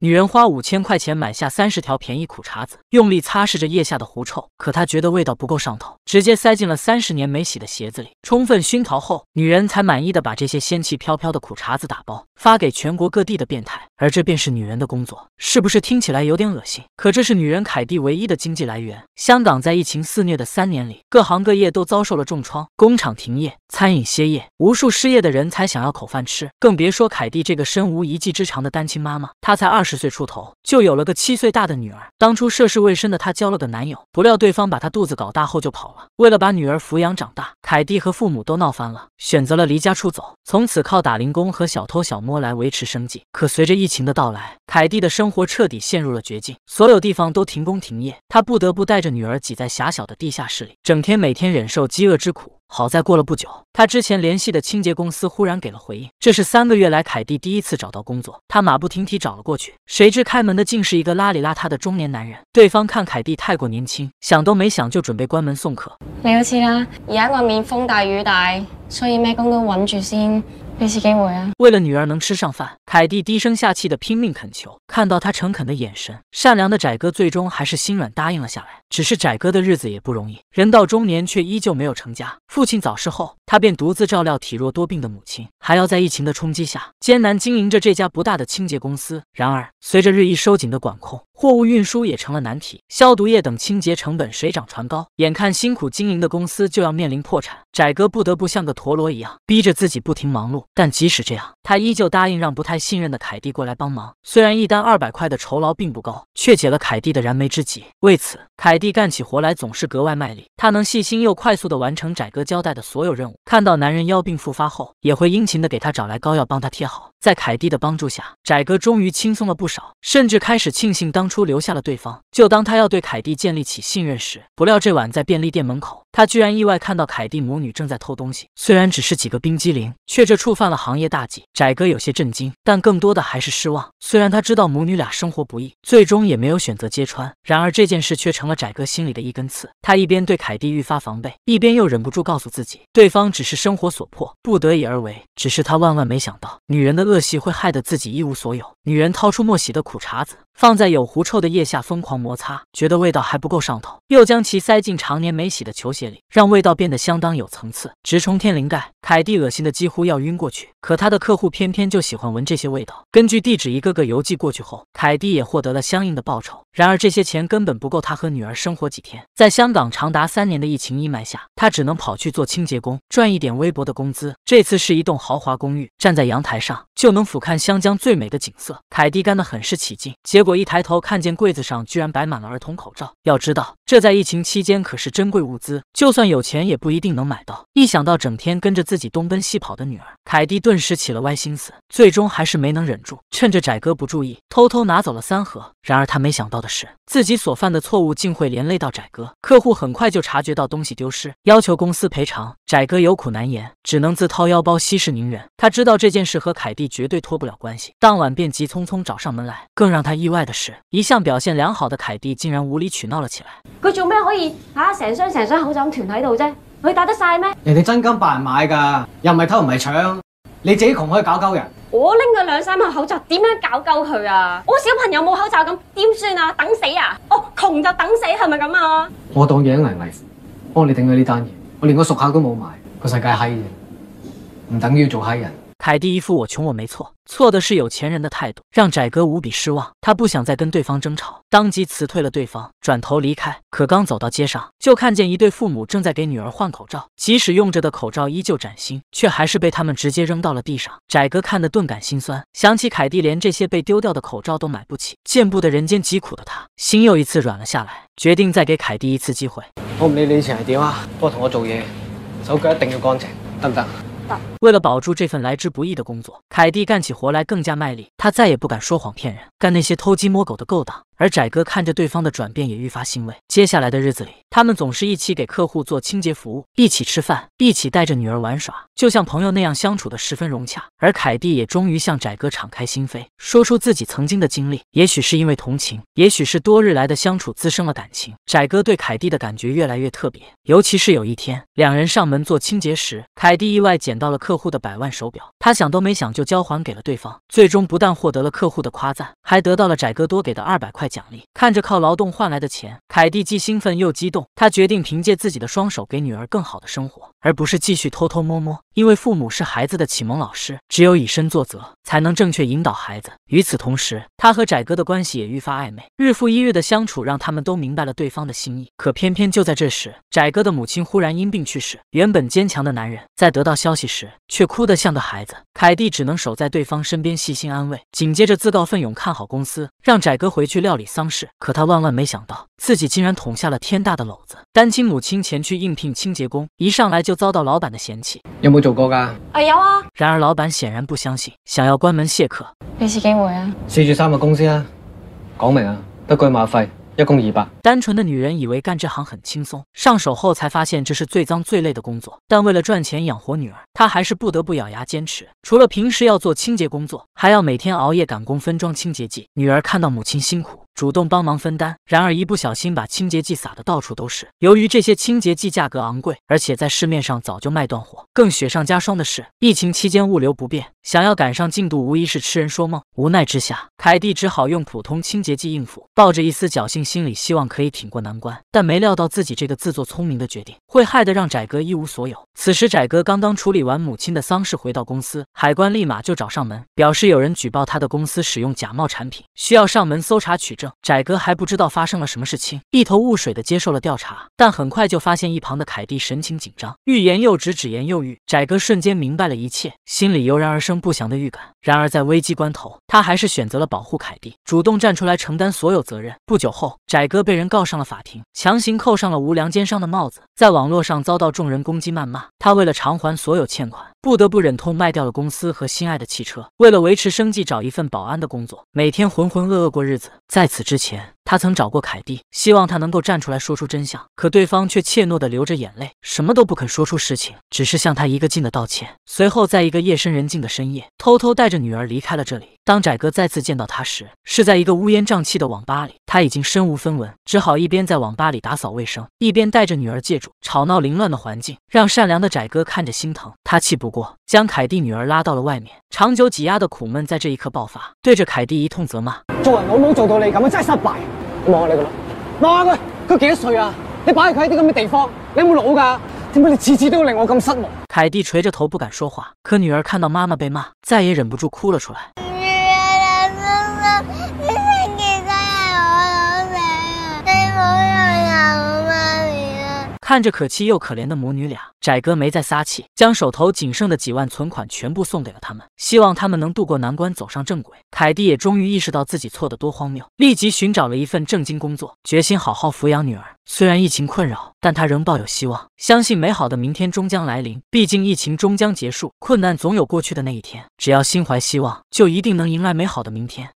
女人花五千块钱买下三十条便宜苦茶子，用力擦拭着腋下的狐臭，可她觉得味道不够上头，直接塞进了三十年没洗的鞋子里，充分熏陶后，女人才满意的把这些仙气飘飘的苦茶子打包发给全国各地的变态，而这便是女人的工作，是不是听起来有点恶心？可这是女人凯蒂唯一的经济来源。香港在疫情肆虐的三年里，各行各业都遭受了重创，工厂停业，餐饮歇业，无数失业的人才想要口饭吃，更别说凯蒂这个身无一技之长的单亲妈妈，她才二。十岁出头就有了个七岁大的女儿。当初涉世未深的她交了个男友，不料对方把她肚子搞大后就跑了。为了把女儿抚养长大，凯蒂和父母都闹翻了，选择了离家出走。从此靠打零工和小偷小摸来维持生计。可随着疫情的到来，凯蒂的生活彻底陷入了绝境，所有地方都停工停业，她不得不带着女儿挤在狭小的地下室里，整天每天忍受饥饿之苦。好在过了不久，他之前联系的清洁公司忽然给了回应。这是三个月来凯蒂第一次找到工作，他马不停蹄找了过去，谁知开门的竟是一个邋里邋遢的中年男人。对方看凯蒂太过年轻，想都没想就准备关门送客。你好，似啦！而家外面风大雨大，所以咩工都稳住先。你是给我呀！为了女儿能吃上饭，凯蒂低声下气的拼命恳求。看到他诚恳的眼神，善良的窄哥最终还是心软答应了下来。只是窄哥的日子也不容易，人到中年却依旧没有成家。父亲早逝后。他便独自照料体弱多病的母亲，还要在疫情的冲击下艰难经营着这家不大的清洁公司。然而，随着日益收紧的管控，货物运输也成了难题，消毒液等清洁成本水涨船高，眼看辛苦经营的公司就要面临破产，窄哥不得不像个陀螺一样，逼着自己不停忙碌。但即使这样，他依旧答应让不太信任的凯蒂过来帮忙。虽然一单二百块的酬劳并不高，却解了凯蒂的燃眉之急。为此。凯蒂干起活来总是格外卖力，他能细心又快速的完成窄哥交代的所有任务。看到男人腰病复发后，也会殷勤的给他找来膏药，帮他贴好。在凯蒂的帮助下，窄哥终于轻松了不少，甚至开始庆幸当初留下了对方。就当他要对凯蒂建立起信任时，不料这晚在便利店门口。他居然意外看到凯蒂母女正在偷东西，虽然只是几个冰激凌，却这触犯了行业大忌。窄哥有些震惊，但更多的还是失望。虽然他知道母女俩生活不易，最终也没有选择揭穿。然而这件事却成了窄哥心里的一根刺。他一边对凯蒂愈发防备，一边又忍不住告诉自己，对方只是生活所迫，不得已而为。只是他万万没想到，女人的恶习会害得自己一无所有。女人掏出莫喜的苦茬子。放在有狐臭的腋下疯狂摩擦，觉得味道还不够上头，又将其塞进常年没洗的球鞋里，让味道变得相当有层次，直冲天灵盖。凯蒂恶心的几乎要晕过去，可他的客户偏偏就喜欢闻这些味道。根据地址一个个邮寄过去后，凯蒂也获得了相应的报酬。然而这些钱根本不够他和女儿生活几天。在香港长达三年的疫情阴霾下，他只能跑去做清洁工，赚一点微薄的工资。这次是一栋豪华公寓，站在阳台上就能俯瞰湘江最美的景色。凯蒂干的很是起劲，结。果一抬头看见柜子上居然摆满了儿童口罩，要知道这在疫情期间可是珍贵物资，就算有钱也不一定能买到。一想到整天跟着自己东奔西跑的女儿凯蒂，顿时起了歪心思，最终还是没能忍住，趁着窄哥不注意，偷偷拿走了三盒。然而他没想到的是，自己所犯的错误竟会连累到窄哥。客户很快就察觉到东西丢失，要求公司赔偿。窄哥有苦难言，只能自掏腰包息事宁人。他知道这件事和凯蒂绝对脱不了关系，当晚便急匆匆找上门来。更让他意外。怪的是，一向表现良好的凯蒂竟然无理取闹了起来。佢做咩可以吓成箱成箱口罩咁囤喺度啫？佢打得晒咩？人哋真金白银噶，又唔系偷，唔系抢。你自己穷可以搞鸠人。我拎个两三万口罩，点样搞鸠佢啊？我小朋友冇口罩咁，点算啊？等死啊？哦，穷就等死，系咪咁啊？我当嘢都嚟帮你顶佢呢单嘢。我连个熟客都冇埋，个世界閪嘅，唔等于做嗨人。凯蒂一副我穷我没错，错的是有钱人的态度，让窄哥无比失望。他不想再跟对方争吵，当即辞退了对方，转头离开。可刚走到街上，就看见一对父母正在给女儿换口罩，即使用着的口罩依旧崭新，却还是被他们直接扔到了地上。窄哥看得顿感心酸，想起凯蒂连这些被丢掉的口罩都买不起，见不得人间疾苦的他心又一次软了下来，决定再给凯蒂一次机会。我唔理你以前系点啊，不过同我做嘢，手脚一定要干净，得唔得？为了保住这份来之不易的工作，凯蒂干起活来更加卖力。他再也不敢说谎骗人，干那些偷鸡摸狗的勾当。而窄哥看着对方的转变，也愈发欣慰。接下来的日子里，他们总是一起给客户做清洁服务，一起吃饭，一起带着女儿玩耍，就像朋友那样相处的十分融洽。而凯蒂也终于向窄哥敞开心扉，说出自己曾经的经历。也许是因为同情，也许是多日来的相处滋生了感情，窄哥对凯蒂的感觉越来越特别。尤其是有一天，两人上门做清洁时，凯蒂意外捡到了客户的百万手表，他想都没想就交还给了对方，最终不但获得了客户的夸赞。还得到了窄哥多给的二百块奖励，看着靠劳动换来的钱，凯蒂既兴奋又激动。她决定凭借自己的双手给女儿更好的生活，而不是继续偷偷摸摸。因为父母是孩子的启蒙老师，只有以身作则。才能正确引导孩子。与此同时，他和窄哥的关系也愈发暧昧。日复一日的相处，让他们都明白了对方的心意。可偏偏就在这时，窄哥的母亲忽然因病去世。原本坚强的男人，在得到消息时，却哭得像个孩子。凯蒂只能守在对方身边，细心安慰。紧接着，自告奋勇看好公司，让窄哥回去料理丧事。可他万万没想到，自己竟然捅下了天大的篓子。单亲母亲前去应聘清洁工，一上来就遭到老板的嫌弃。有没做过噶？啊有啊。然而老板显然不相信，想要。关门谢客，俾次机会啊！试住三日工先啊，讲明啊，得贵马费。要共一半。单纯的女人以为干这行很轻松，上手后才发现这是最脏最累的工作。但为了赚钱养活女儿，她还是不得不咬牙坚持。除了平时要做清洁工作，还要每天熬夜赶工分装清洁剂。女儿看到母亲辛苦，主动帮忙分担。然而一不小心把清洁剂撒的到处都是。由于这些清洁剂价格昂贵，而且在市面上早就卖断货。更雪上加霜的是，疫情期间物流不便，想要赶上进度无疑是痴人说梦。无奈之下，凯蒂只好用普通清洁剂应付，抱着一丝侥幸。心里希望可以挺过难关，但没料到自己这个自作聪明的决定，会害得让窄哥一无所有。此时，窄哥刚刚处理完母亲的丧事，回到公司，海关立马就找上门，表示有人举报他的公司使用假冒产品，需要上门搜查取证。窄哥还不知道发生了什么事情，一头雾水的接受了调查，但很快就发现一旁的凯蒂神情紧张，欲言又止，止言又欲。窄哥瞬间明白了一切，心里油然而生不祥的预感。然而在危机关头，他还是选择了保护凯蒂，主动站出来承担所有责任。不久后，窄哥被人告上了法庭，强行扣上了无良奸商的帽子，在网络上遭到众人攻击谩骂。他为了偿还所有欠款，不得不忍痛卖掉了公司和心爱的汽车。为了维持生计，找一份保安的工作，每天浑浑噩噩过日子。在此之前，他曾找过凯蒂，希望他能够站出来说出真相，可对方却怯懦的流着眼泪，什么都不肯说出实情，只是向他一个劲的道歉。随后，在一个夜深人静的深夜，偷偷带着女儿离开了这里。当窄哥再次见到他时，是在一个乌烟瘴气的网吧里。他已经身无分文，只好一边在网吧里打扫卫生，一边带着女儿借住。吵闹凌乱的环境让善良的窄哥看着心疼。他气不过，将凯蒂女儿拉到了外面。长久挤压的苦闷在这一刻爆发，对着凯蒂一通责骂：“做人老母做到你咁啊，真系失败！你望下你个脑，望下佢几多岁啊？你摆佢喺啲咁嘅地方，你有冇脑噶？点解你次次都令我咁失望？”凯蒂垂着头不敢说话，可女儿看到妈妈被骂，再也忍不住哭了出来。看着可气又可怜的母女俩，窄哥没再撒气，将手头仅剩的几万存款全部送给了他们，希望他们能渡过难关，走上正轨。凯蒂也终于意识到自己错的多荒谬，立即寻找了一份正经工作，决心好好抚养女儿。虽然疫情困扰，但他仍抱有希望，相信美好的明天终将来临。毕竟疫情终将结束，困难总有过去的那一天。只要心怀希望，就一定能迎来美好的明天。